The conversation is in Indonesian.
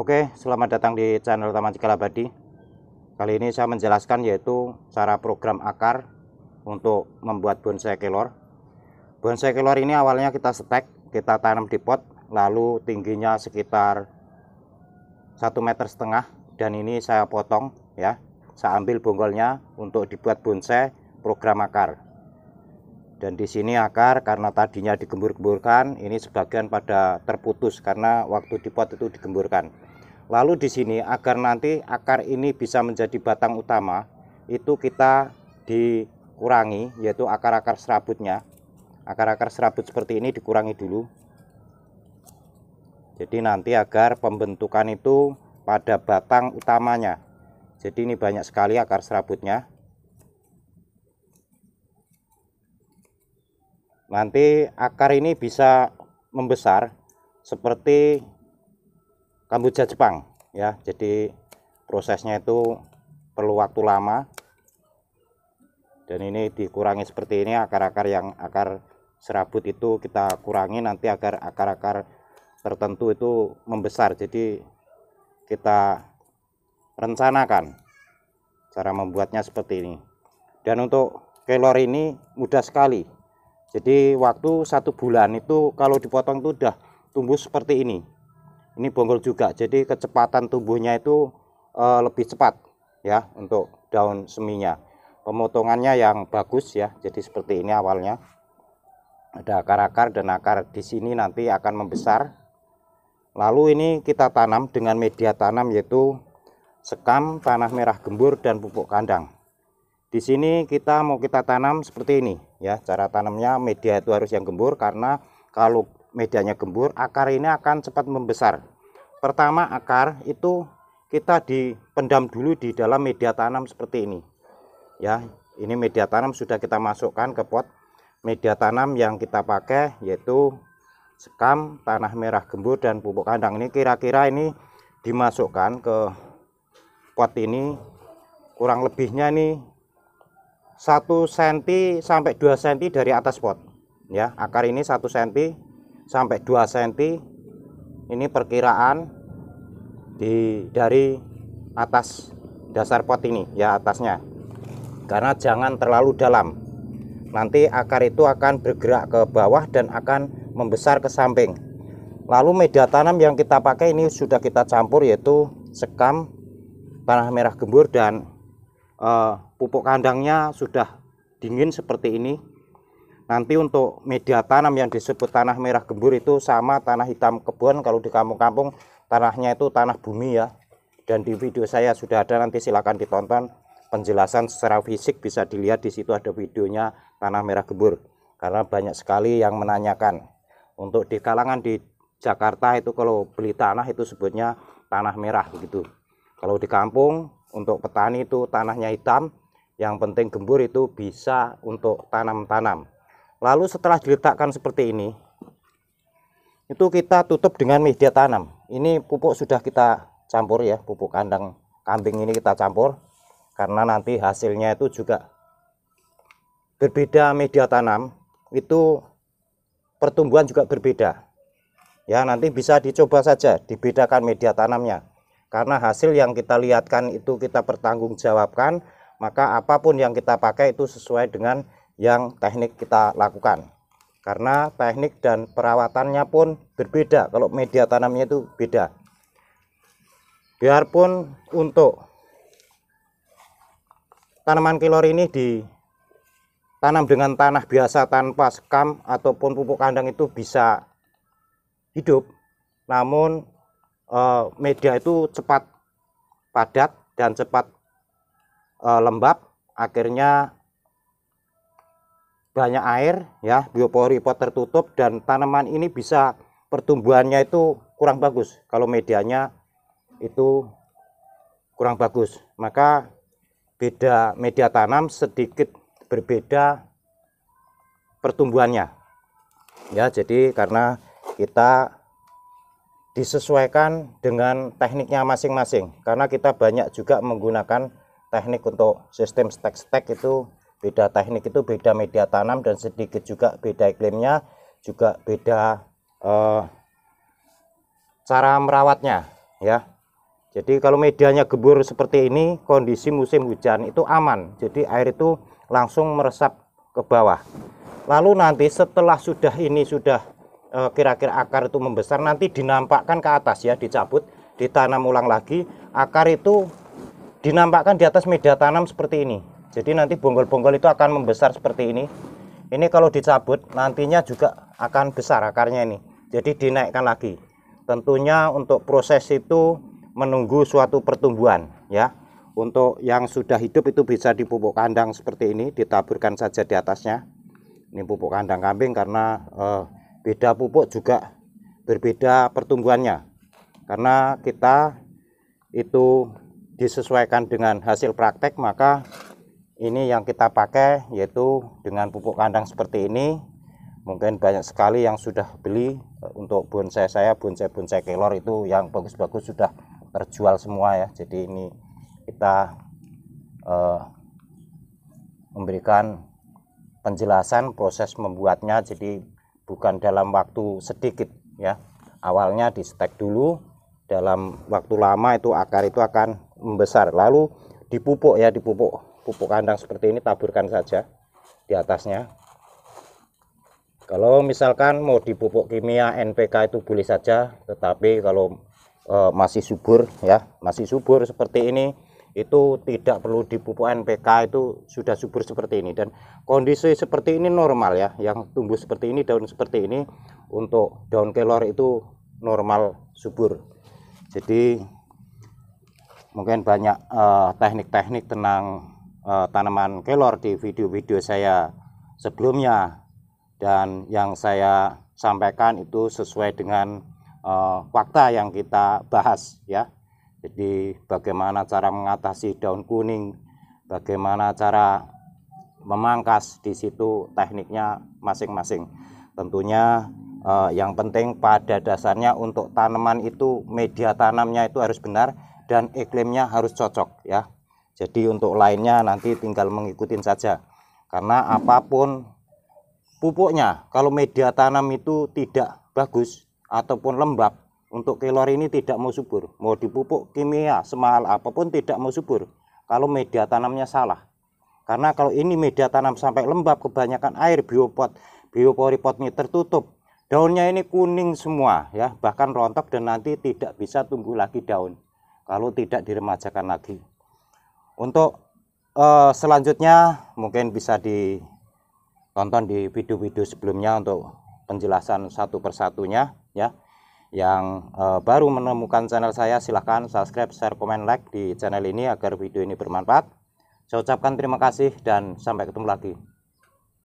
Oke, selamat datang di channel Taman Cikalabadi. Kali ini saya menjelaskan yaitu cara program akar untuk membuat bonsai kelor. Bonsai kelor ini awalnya kita stek, kita tanam di pot, lalu tingginya sekitar 1 meter setengah dan ini saya potong ya. Saya ambil bonggolnya untuk dibuat bonsai program akar. Dan di sini akar karena tadinya digembur-gemburkan, ini sebagian pada terputus karena waktu di pot itu digemburkan Lalu di sini agar nanti akar ini bisa menjadi batang utama, itu kita dikurangi yaitu akar-akar serabutnya. Akar-akar serabut seperti ini dikurangi dulu. Jadi nanti agar pembentukan itu pada batang utamanya. Jadi ini banyak sekali akar serabutnya. Nanti akar ini bisa membesar seperti kamboja Jepang ya jadi prosesnya itu perlu waktu lama dan ini dikurangi seperti ini akar-akar yang akar serabut itu kita kurangi nanti agar akar-akar tertentu itu membesar jadi kita rencanakan cara membuatnya seperti ini dan untuk kelor ini mudah sekali jadi waktu satu bulan itu kalau dipotong itu udah tumbuh seperti ini ini bonggol juga jadi kecepatan tumbuhnya itu e, lebih cepat ya untuk daun seminya pemotongannya yang bagus ya jadi seperti ini awalnya ada akar-akar dan akar di sini nanti akan membesar lalu ini kita tanam dengan media tanam yaitu sekam tanah merah gembur dan pupuk kandang di sini kita mau kita tanam seperti ini ya cara tanamnya media itu harus yang gembur karena kalau medianya gembur, akar ini akan cepat membesar. Pertama, akar itu kita dipendam dulu di dalam media tanam seperti ini. Ya, ini media tanam sudah kita masukkan ke pot. Media tanam yang kita pakai yaitu sekam, tanah merah gembur dan pupuk kandang. Ini kira-kira ini dimasukkan ke pot ini kurang lebihnya nih 1 cm sampai 2 cm dari atas pot. Ya, akar ini 1 cm sampai 2 cm ini perkiraan di dari atas dasar pot ini ya atasnya karena jangan terlalu dalam nanti akar itu akan bergerak ke bawah dan akan membesar ke samping lalu media tanam yang kita pakai ini sudah kita campur yaitu sekam tanah merah gembur dan uh, pupuk kandangnya sudah dingin seperti ini Nanti untuk media tanam yang disebut tanah merah gembur itu sama tanah hitam kebun kalau di kampung-kampung tanahnya itu tanah bumi ya. Dan di video saya sudah ada nanti silakan ditonton penjelasan secara fisik bisa dilihat di situ ada videonya tanah merah gembur. Karena banyak sekali yang menanyakan. Untuk di kalangan di Jakarta itu kalau beli tanah itu sebutnya tanah merah begitu. Kalau di kampung untuk petani itu tanahnya hitam, yang penting gembur itu bisa untuk tanam-tanam lalu setelah diletakkan seperti ini itu kita tutup dengan media tanam ini pupuk sudah kita campur ya pupuk kandang kambing ini kita campur karena nanti hasilnya itu juga berbeda media tanam itu pertumbuhan juga berbeda ya nanti bisa dicoba saja dibedakan media tanamnya karena hasil yang kita lihatkan itu kita pertanggungjawabkan maka apapun yang kita pakai itu sesuai dengan yang teknik kita lakukan karena teknik dan perawatannya pun berbeda kalau media tanamnya itu beda biarpun untuk tanaman kilor ini ditanam dengan tanah biasa tanpa sekam ataupun pupuk kandang itu bisa hidup namun eh, media itu cepat padat dan cepat eh, lembab akhirnya banyak air ya biopori pot tertutup dan tanaman ini bisa pertumbuhannya itu kurang bagus kalau medianya itu kurang bagus maka beda media tanam sedikit berbeda pertumbuhannya ya jadi karena kita disesuaikan dengan tekniknya masing-masing karena kita banyak juga menggunakan teknik untuk sistem stek-stek itu beda teknik itu beda media tanam dan sedikit juga beda iklimnya juga beda uh, cara merawatnya ya jadi kalau medianya gebur seperti ini kondisi musim hujan itu aman jadi air itu langsung meresap ke bawah lalu nanti setelah sudah ini sudah eh, kira-kira uh, akar itu membesar nanti dinampakkan ke atas ya dicabut ditanam ulang lagi akar itu dinampakkan di atas media tanam seperti ini jadi nanti bonggol-bonggol itu akan membesar seperti ini. Ini kalau dicabut nantinya juga akan besar akarnya ini. Jadi dinaikkan lagi. Tentunya untuk proses itu menunggu suatu pertumbuhan ya. Untuk yang sudah hidup itu bisa dipupuk kandang seperti ini, ditaburkan saja di atasnya. Ini pupuk kandang kambing karena eh, beda pupuk juga berbeda pertumbuhannya. Karena kita itu disesuaikan dengan hasil praktek maka ini yang kita pakai yaitu dengan pupuk kandang seperti ini mungkin banyak sekali yang sudah beli e, untuk bonsai saya bonsai-bonsai kelor itu yang bagus-bagus sudah terjual semua ya jadi ini kita eh, memberikan penjelasan proses membuatnya jadi bukan dalam waktu sedikit ya awalnya di stek dulu dalam waktu lama itu akar itu akan membesar lalu dipupuk ya dipupuk pupuk kandang seperti ini taburkan saja di atasnya kalau misalkan mau dipupuk kimia NPK itu boleh saja tetapi kalau e, masih subur ya masih subur seperti ini itu tidak perlu dipupuk NPK itu sudah subur seperti ini dan kondisi seperti ini normal ya yang tumbuh seperti ini daun seperti ini untuk daun kelor itu normal subur jadi mungkin banyak eh, teknik-teknik teknik -teknik tenang uh, tanaman kelor di video-video saya sebelumnya dan yang saya sampaikan itu sesuai dengan uh, fakta yang kita bahas ya. Jadi bagaimana cara mengatasi daun kuning, bagaimana cara memangkas di situ tekniknya masing-masing. Tentunya eh, yang penting pada dasarnya untuk tanaman itu media tanamnya itu harus benar dan iklimnya harus cocok ya. Jadi untuk lainnya nanti tinggal mengikuti saja. Karena apapun pupuknya, kalau media tanam itu tidak bagus ataupun lembab, untuk kelor ini tidak mau subur. Mau dipupuk kimia, semahal apapun tidak mau subur. Kalau media tanamnya salah. Karena kalau ini media tanam sampai lembab, kebanyakan air biopot, biopori ini tertutup, daunnya ini kuning semua ya bahkan rontok dan nanti tidak bisa tumbuh lagi daun kalau tidak diremajakan lagi untuk uh, selanjutnya mungkin bisa ditonton di video-video sebelumnya untuk penjelasan satu persatunya ya yang uh, baru menemukan channel saya silahkan subscribe share komen like di channel ini agar video ini bermanfaat saya ucapkan terima kasih dan sampai ketemu lagi